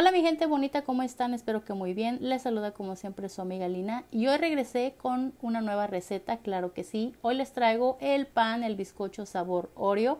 Hola mi gente bonita, ¿cómo están? Espero que muy bien. Les saluda como siempre su amiga Lina y hoy regresé con una nueva receta, claro que sí. Hoy les traigo el pan, el bizcocho sabor Oreo.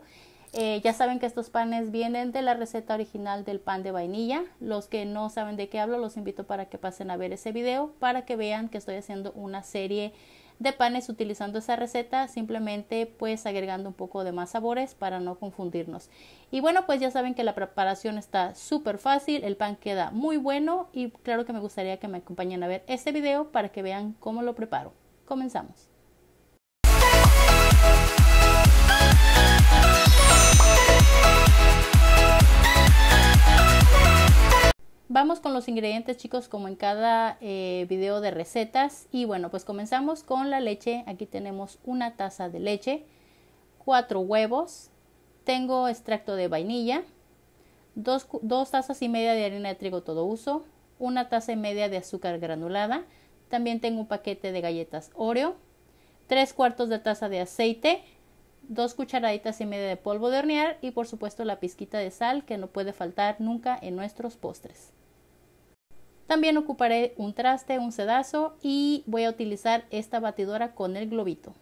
Eh, ya saben que estos panes vienen de la receta original del pan de vainilla. Los que no saben de qué hablo, los invito para que pasen a ver ese video para que vean que estoy haciendo una serie de panes utilizando esa receta, simplemente pues agregando un poco de más sabores para no confundirnos. Y bueno, pues ya saben que la preparación está súper fácil, el pan queda muy bueno y claro que me gustaría que me acompañen a ver este video para que vean cómo lo preparo. Comenzamos. Vamos con los ingredientes chicos como en cada eh, video de recetas y bueno pues comenzamos con la leche, aquí tenemos una taza de leche, cuatro huevos, tengo extracto de vainilla, dos, tazas y media de harina de trigo todo uso, una taza y media de azúcar granulada, también tengo un paquete de galletas Oreo, tres cuartos de taza de aceite, dos cucharaditas y media de polvo de hornear y por supuesto la pizquita de sal que no puede faltar nunca en nuestros postres. También ocuparé un traste, un sedazo y voy a utilizar esta batidora con el globito.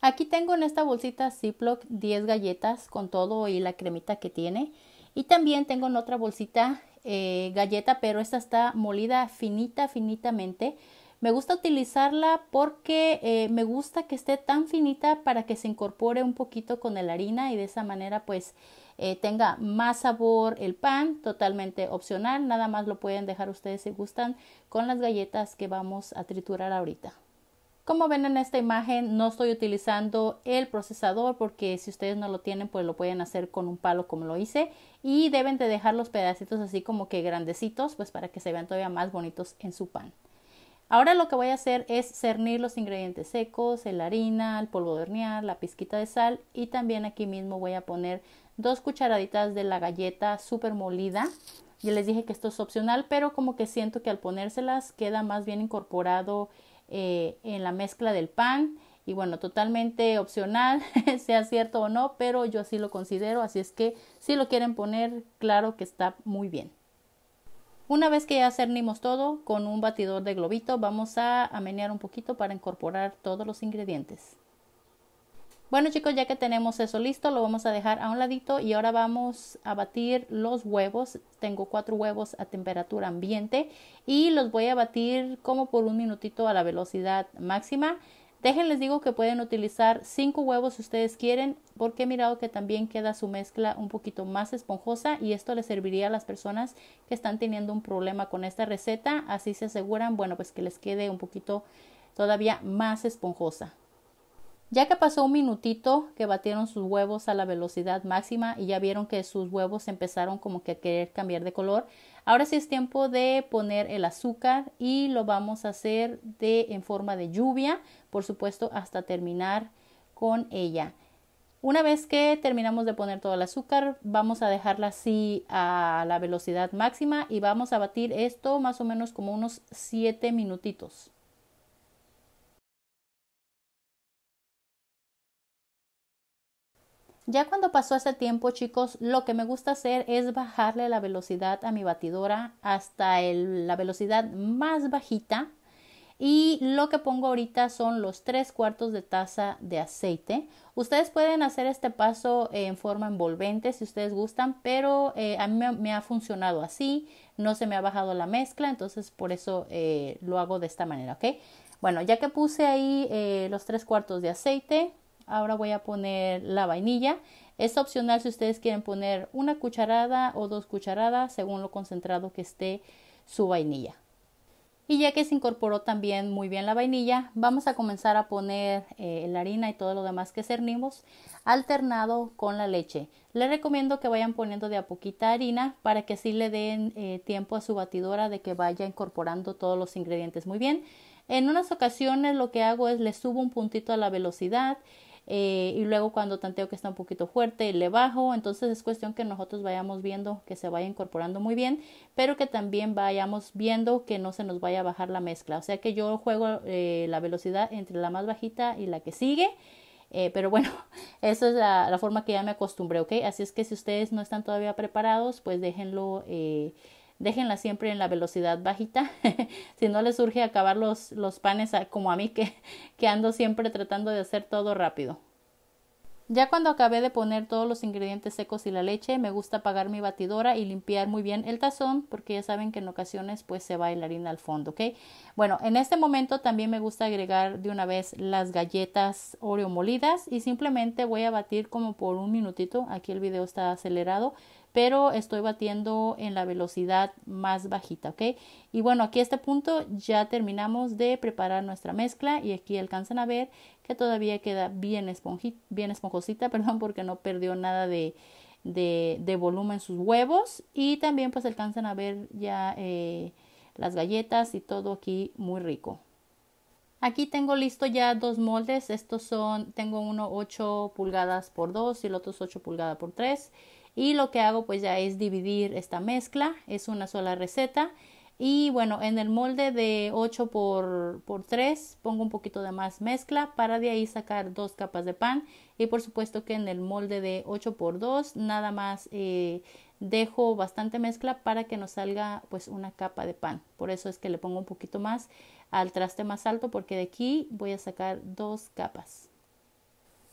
Aquí tengo en esta bolsita Ziploc 10 galletas con todo y la cremita que tiene. Y también tengo en otra bolsita eh, galleta, pero esta está molida finita, finitamente me gusta utilizarla porque eh, me gusta que esté tan finita para que se incorpore un poquito con la harina y de esa manera pues eh, tenga más sabor el pan, totalmente opcional, nada más lo pueden dejar ustedes si gustan con las galletas que vamos a triturar ahorita. Como ven en esta imagen no estoy utilizando el procesador porque si ustedes no lo tienen pues lo pueden hacer con un palo como lo hice y deben de dejar los pedacitos así como que grandecitos pues para que se vean todavía más bonitos en su pan. Ahora lo que voy a hacer es cernir los ingredientes secos, la harina, el polvo de hornear, la pizquita de sal y también aquí mismo voy a poner dos cucharaditas de la galleta super molida. Ya les dije que esto es opcional, pero como que siento que al ponérselas queda más bien incorporado eh, en la mezcla del pan. Y bueno, totalmente opcional, sea cierto o no, pero yo así lo considero. Así es que si lo quieren poner, claro que está muy bien. Una vez que ya cernimos todo, con un batidor de globito vamos a amenear un poquito para incorporar todos los ingredientes. Bueno chicos, ya que tenemos eso listo, lo vamos a dejar a un ladito y ahora vamos a batir los huevos. Tengo cuatro huevos a temperatura ambiente y los voy a batir como por un minutito a la velocidad máxima les digo que pueden utilizar 5 huevos si ustedes quieren, porque he mirado que también queda su mezcla un poquito más esponjosa y esto les serviría a las personas que están teniendo un problema con esta receta, así se aseguran, bueno, pues que les quede un poquito todavía más esponjosa. Ya que pasó un minutito que batieron sus huevos a la velocidad máxima y ya vieron que sus huevos empezaron como que a querer cambiar de color, ahora sí es tiempo de poner el azúcar y lo vamos a hacer de en forma de lluvia, por supuesto, hasta terminar con ella. Una vez que terminamos de poner todo el azúcar, vamos a dejarla así a la velocidad máxima y vamos a batir esto más o menos como unos 7 minutitos. Ya cuando pasó este tiempo, chicos, lo que me gusta hacer es bajarle la velocidad a mi batidora hasta la velocidad más bajita. Y lo que pongo ahorita son los tres cuartos de taza de aceite. Ustedes pueden hacer este paso en forma envolvente si ustedes gustan, pero eh, a mí me, ha funcionado así, no se me ha bajado la mezcla, entonces por eso eh, lo hago de esta manera, ¿ok? Bueno, ya que puse ahí eh, los tres cuartos de aceite, Ahora voy a poner la vainilla. Es opcional si ustedes quieren poner una cucharada o dos cucharadas según lo concentrado que esté su vainilla. Y ya que se incorporó también muy bien la vainilla, vamos a comenzar a poner eh, la harina y todo lo demás que cernimos alternado con la leche. Les recomiendo que vayan poniendo de a poquita harina para que así le den eh, tiempo a su batidora de que vaya incorporando todos los ingredientes muy bien. En unas ocasiones lo que hago es le subo un puntito a la velocidad eh, y luego cuando tanteo que está un poquito fuerte le bajo, entonces es cuestión que nosotros vayamos viendo que se vaya incorporando muy bien, pero que también vayamos viendo que no se nos vaya a bajar la mezcla, o sea que yo juego eh, la velocidad entre la más bajita y la que sigue. Eh, pero bueno, esa es la, forma que ya me acostumbré, ¿ok? Así es que si ustedes no están todavía preparados, pues déjenlo déjenla siempre en la velocidad bajita. si no les surge acabar los, los panes como a mí que, que ando siempre tratando de hacer todo rápido. Ya cuando acabé de poner todos los ingredientes secos y la leche, me gusta apagar mi batidora y limpiar muy bien el tazón, porque ya saben que en ocasiones pues se va la harina al fondo, ¿ok? Bueno, en este momento también me gusta agregar de una vez las galletas Oreo molidas y simplemente voy a batir como por un minutito, aquí el video está acelerado, pero estoy batiendo en la velocidad más bajita, ¿ok? Y bueno, aquí a este punto ya terminamos de preparar nuestra mezcla y aquí alcanzan a ver que todavía queda bien, esponjita, bien esponjosita, perdón, porque no perdió nada de, de, volumen sus huevos y también pues alcanzan a ver ya eh, las galletas y todo aquí muy rico. Aquí tengo listo ya dos moldes, estos son, tengo uno 8 pulgadas por 2 y el otro es 8 pulgadas por 3 y lo que hago pues ya es dividir esta mezcla, es una sola receta y bueno, en el molde de 8 por, por 3 pongo un poquito de más mezcla para de ahí sacar dos capas de pan. Y por supuesto que en el molde de 8 por 2 nada más eh, dejo bastante mezcla para que nos salga pues una capa de pan. Por eso es que le pongo un poquito más al traste más alto porque de aquí voy a sacar dos capas.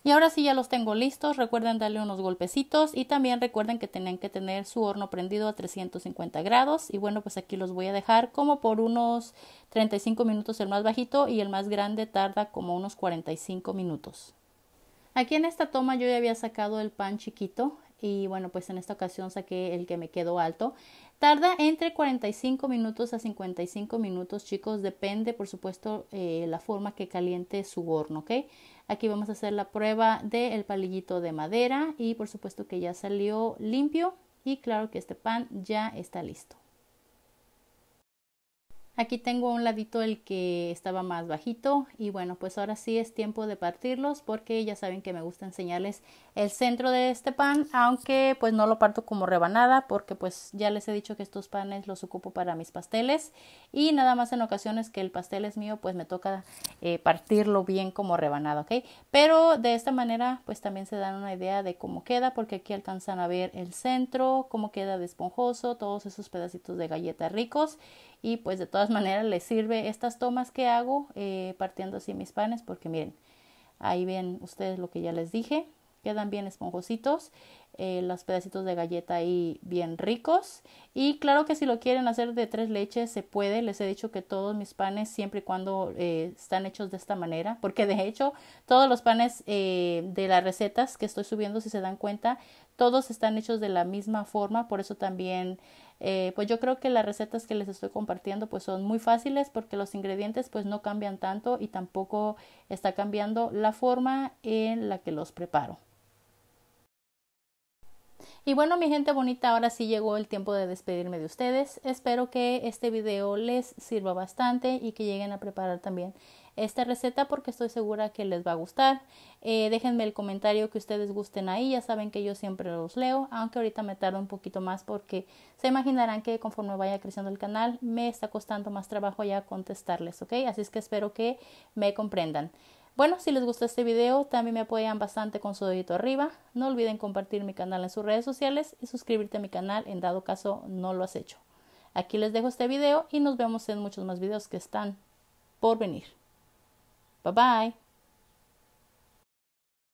Y ahora sí ya los tengo listos, recuerden darle unos golpecitos y también recuerden que tenían que tener su horno prendido a 350 grados y bueno pues aquí los voy a dejar como por unos 35 minutos el más bajito y el más grande tarda como unos 45 minutos. Aquí en esta toma yo ya había sacado el pan chiquito y bueno, pues en esta ocasión saqué el que me quedó alto. Tarda entre 45 minutos a 55 minutos, chicos, depende por supuesto eh, la forma que caliente su horno, ¿ok? Aquí vamos a hacer la prueba del palillito de madera y por supuesto que ya salió limpio y claro que este pan ya está listo. Aquí tengo un ladito el que estaba más bajito y bueno, pues ahora sí es tiempo de partirlos porque ya saben que me gusta enseñarles el centro de este pan, aunque pues no lo parto como rebanada porque pues ya les he dicho que estos panes los ocupo para mis pasteles y nada más en ocasiones que el pastel es mío pues me toca eh, partirlo bien como rebanada, ¿ok? Pero de esta manera pues también se dan una idea de cómo queda porque aquí alcanzan a ver el centro, cómo queda de esponjoso, todos esos pedacitos de galleta ricos y pues de todas maneras les sirve estas tomas que hago eh, partiendo así mis panes porque miren, ahí ven ustedes lo que ya les dije, quedan bien esponjositos, eh, los pedacitos de galleta ahí bien ricos y claro que si lo quieren hacer de tres leches se puede, les he dicho que todos mis panes siempre y cuando eh, están hechos de esta manera, porque de hecho todos los panes de las recetas que estoy subiendo si se dan cuenta, todos están hechos de la misma forma, por eso también eh, pues yo creo que las recetas que les estoy compartiendo pues son muy fáciles porque los ingredientes pues no cambian tanto y tampoco está cambiando la forma en la que los preparo. Y bueno, mi gente bonita, ahora sí llegó el tiempo de despedirme de ustedes. Espero que este video les sirva bastante y que lleguen a preparar también esta receta porque estoy segura que les va a gustar. Eh, déjenme el comentario que ustedes gusten ahí, ya saben que yo siempre los leo, aunque ahorita me tardo un poquito más porque se imaginarán que conforme vaya creciendo el canal me está costando más trabajo ya contestarles, ¿ok? Así es que espero que me comprendan. Bueno, si les gustó este video, también me apoyan bastante con su dedito arriba. No olviden compartir mi canal en sus redes sociales y suscribirte a mi canal en dado caso no lo has hecho. Aquí les dejo este video y nos vemos en muchos más videos que están por venir. Bye bye.